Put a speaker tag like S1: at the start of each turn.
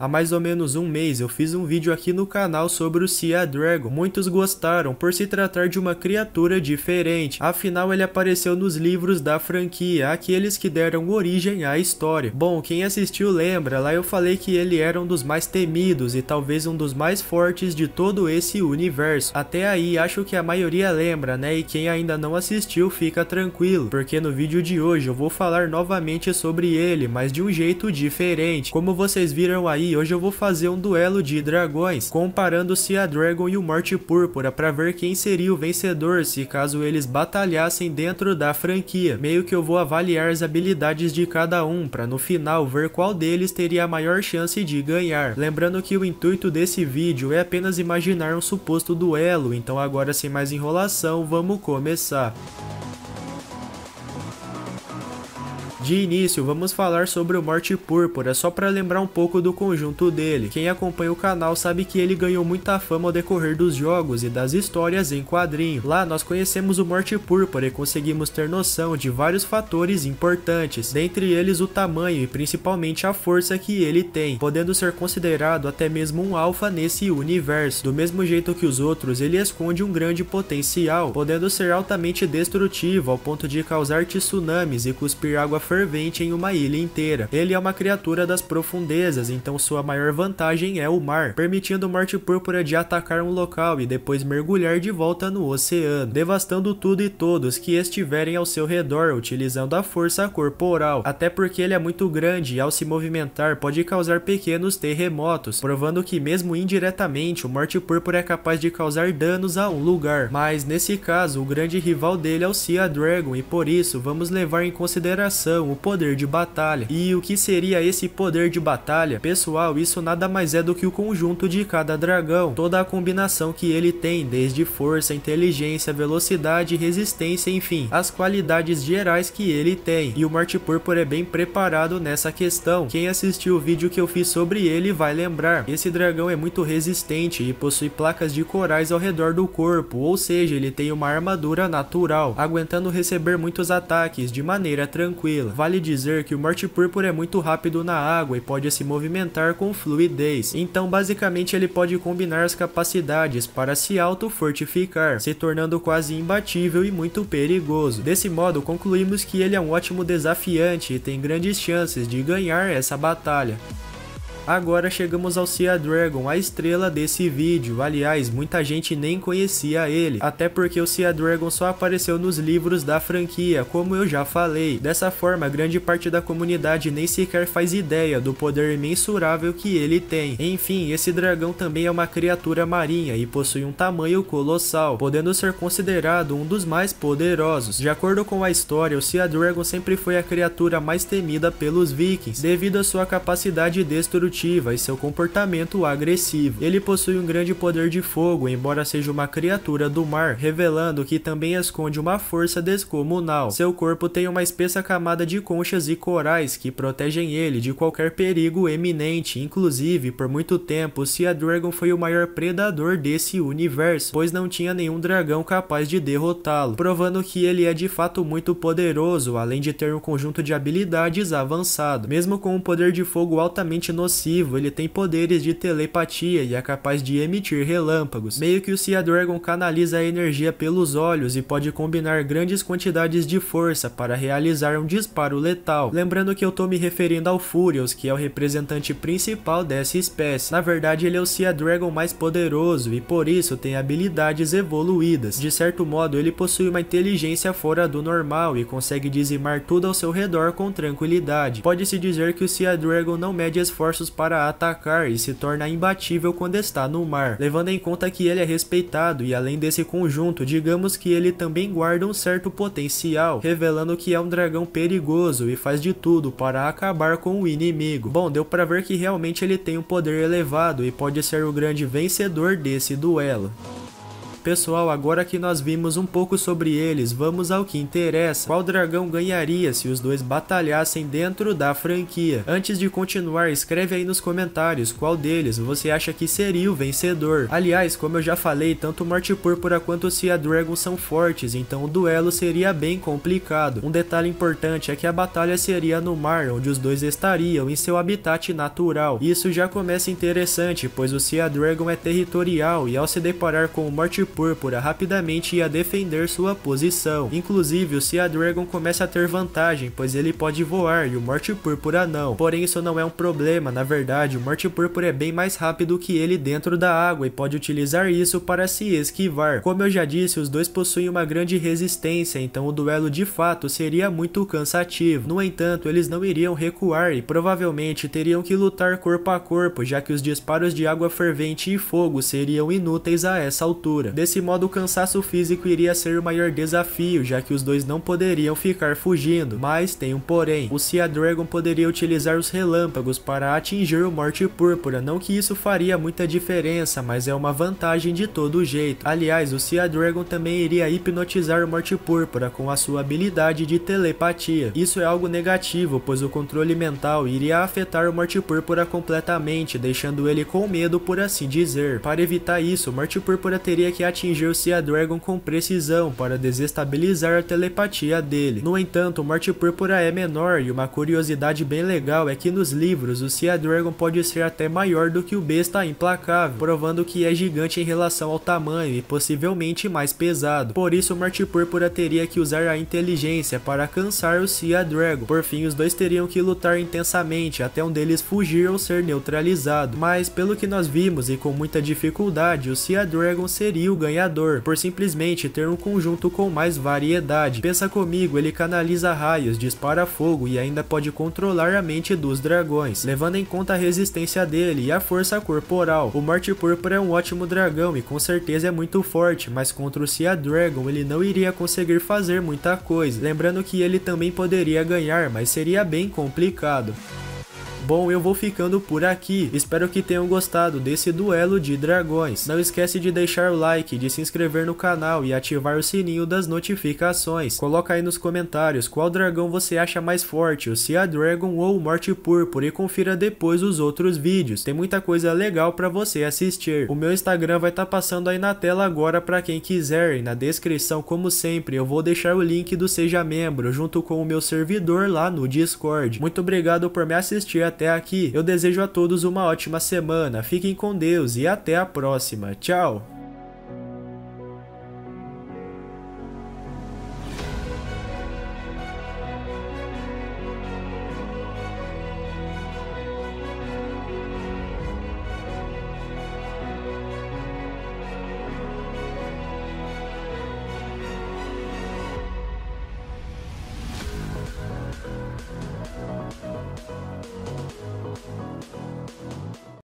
S1: Há mais ou menos um mês eu fiz um vídeo aqui no canal sobre o Sea Dragon. Muitos gostaram por se tratar de uma criatura diferente, afinal ele apareceu nos livros da franquia, aqueles que deram origem à história. Bom, quem assistiu lembra, lá eu falei que ele era um dos mais temidos e talvez um dos mais fortes de todo esse universo. Até aí acho que a maioria lembra, né? E quem ainda não assistiu fica tranquilo, porque no vídeo de hoje eu vou falar novamente sobre ele, mas de um jeito diferente. Como vocês viram aí, hoje eu vou fazer um duelo de dragões, comparando-se a Dragon e o Morte Púrpura para ver quem seria o vencedor se caso eles batalhassem dentro da franquia. Meio que eu vou avaliar as habilidades de cada um para no final ver qual deles teria a maior chance de ganhar. Lembrando que o intuito desse vídeo é apenas imaginar um suposto duelo, então agora sem mais enrolação, vamos começar. De início, vamos falar sobre o Morte Púrpura, só para lembrar um pouco do conjunto dele. Quem acompanha o canal sabe que ele ganhou muita fama ao decorrer dos jogos e das histórias em quadrinho. Lá nós conhecemos o Morte Púrpura e conseguimos ter noção de vários fatores importantes, dentre eles o tamanho e principalmente a força que ele tem, podendo ser considerado até mesmo um alfa nesse universo. Do mesmo jeito que os outros, ele esconde um grande potencial, podendo ser altamente destrutivo ao ponto de causar tsunamis e cuspir água fervente fervente em uma ilha inteira. Ele é uma criatura das profundezas, então sua maior vantagem é o mar, permitindo Morte Púrpura de atacar um local e depois mergulhar de volta no oceano, devastando tudo e todos que estiverem ao seu redor, utilizando a força corporal, até porque ele é muito grande e ao se movimentar pode causar pequenos terremotos, provando que mesmo indiretamente o Morte Púrpura é capaz de causar danos a um lugar, mas nesse caso o grande rival dele é o Sea Dragon e por isso vamos levar em consideração o poder de batalha. E o que seria esse poder de batalha? Pessoal, isso nada mais é do que o conjunto de cada dragão, toda a combinação que ele tem, desde força, inteligência, velocidade, resistência, enfim, as qualidades gerais que ele tem. E o Marty Purpur é bem preparado nessa questão. Quem assistiu o vídeo que eu fiz sobre ele vai lembrar. Esse dragão é muito resistente e possui placas de corais ao redor do corpo, ou seja, ele tem uma armadura natural, aguentando receber muitos ataques de maneira tranquila. Vale dizer que o Morte Púrpura é muito rápido na água e pode se movimentar com fluidez, então basicamente ele pode combinar as capacidades para se auto-fortificar, se tornando quase imbatível e muito perigoso. Desse modo, concluímos que ele é um ótimo desafiante e tem grandes chances de ganhar essa batalha. Agora chegamos ao Sea Dragon, a estrela desse vídeo. Aliás, muita gente nem conhecia ele, até porque o Sea Dragon só apareceu nos livros da franquia, como eu já falei. Dessa forma, grande parte da comunidade nem sequer faz ideia do poder imensurável que ele tem. Enfim, esse dragão também é uma criatura marinha e possui um tamanho colossal, podendo ser considerado um dos mais poderosos. De acordo com a história, o Sea Dragon sempre foi a criatura mais temida pelos vikings, devido à sua capacidade destrutiva e seu comportamento agressivo. Ele possui um grande poder de fogo, embora seja uma criatura do mar, revelando que também esconde uma força descomunal. Seu corpo tem uma espessa camada de conchas e corais que protegem ele de qualquer perigo eminente, inclusive por muito tempo Sea Dragon foi o maior predador desse universo, pois não tinha nenhum dragão capaz de derrotá-lo, provando que ele é de fato muito poderoso, além de ter um conjunto de habilidades avançado, mesmo com um poder de fogo altamente nocivo passivo, ele tem poderes de telepatia e é capaz de emitir relâmpagos. Meio que o Sea Dragon canaliza a energia pelos olhos e pode combinar grandes quantidades de força para realizar um disparo letal. Lembrando que eu tô me referindo ao Furious, que é o representante principal dessa espécie. Na verdade, ele é o Sea Dragon mais poderoso e por isso tem habilidades evoluídas. De certo modo, ele possui uma inteligência fora do normal e consegue dizimar tudo ao seu redor com tranquilidade. Pode-se dizer que o Sea Dragon não mede esforços para atacar e se torna imbatível quando está no mar, levando em conta que ele é respeitado e além desse conjunto, digamos que ele também guarda um certo potencial, revelando que é um dragão perigoso e faz de tudo para acabar com o inimigo. Bom, deu para ver que realmente ele tem um poder elevado e pode ser o grande vencedor desse duelo. Pessoal, agora que nós vimos um pouco sobre eles, vamos ao que interessa. Qual dragão ganharia se os dois batalhassem dentro da franquia? Antes de continuar, escreve aí nos comentários qual deles você acha que seria o vencedor. Aliás, como eu já falei, tanto Morte Púrpura quanto Sea Dragon são fortes, então o duelo seria bem complicado. Um detalhe importante é que a batalha seria no mar, onde os dois estariam em seu habitat natural. Isso já começa interessante, pois o Sea Dragon é territorial e ao se deparar com o Morte Púrpura rapidamente ia defender sua posição. Inclusive, o Sea Dragon começa a ter vantagem, pois ele pode voar e o Morte Púrpura não. Porém, isso não é um problema, na verdade, o Morte Púrpura é bem mais rápido que ele dentro da água e pode utilizar isso para se esquivar. Como eu já disse, os dois possuem uma grande resistência, então o duelo de fato seria muito cansativo. No entanto, eles não iriam recuar e provavelmente teriam que lutar corpo a corpo, já que os disparos de água fervente e fogo seriam inúteis a essa altura. Desse modo, o cansaço físico iria ser o maior desafio, já que os dois não poderiam ficar fugindo. Mas tem um porém: o Sea Dragon poderia utilizar os relâmpagos para atingir o Morte Púrpura. Não que isso faria muita diferença, mas é uma vantagem de todo jeito. Aliás, o Sea Dragon também iria hipnotizar o Morte Púrpura com a sua habilidade de telepatia. Isso é algo negativo, pois o controle mental iria afetar o Morte Púrpura completamente, deixando ele com medo, por assim dizer. Para evitar isso, o Morte Púrpura teria que atingiu Sea Dragon com precisão para desestabilizar a telepatia dele. No entanto, Morte Púrpura é menor e uma curiosidade bem legal é que nos livros o Sea Dragon pode ser até maior do que o Besta Implacável, provando que é gigante em relação ao tamanho e possivelmente mais pesado. Por isso, Morte Púrpura teria que usar a inteligência para alcançar o Sea Dragon. Por fim, os dois teriam que lutar intensamente até um deles fugir ou ser neutralizado. Mas, pelo que nós vimos e com muita dificuldade, o Sea Dragon seria o ganhador, por simplesmente ter um conjunto com mais variedade. Pensa comigo, ele canaliza raios, dispara fogo e ainda pode controlar a mente dos dragões, levando em conta a resistência dele e a força corporal. O Morte Púrpura é um ótimo dragão e com certeza é muito forte, mas contra o Sea Dragon ele não iria conseguir fazer muita coisa, lembrando que ele também poderia ganhar, mas seria bem complicado. Bom, eu vou ficando por aqui. Espero que tenham gostado desse duelo de dragões. Não esquece de deixar o like, de se inscrever no canal e ativar o sininho das notificações. Coloca aí nos comentários qual dragão você acha mais forte, o Sea Dragon ou o Morte Púrpura e confira depois os outros vídeos. Tem muita coisa legal para você assistir. O meu Instagram vai estar tá passando aí na tela agora para quem quiser e na descrição, como sempre, eu vou deixar o link do Seja Membro junto com o meu servidor lá no Discord. Muito obrigado por me assistir até até aqui, eu desejo a todos uma ótima semana. Fiquem com Deus e até a próxima. Tchau!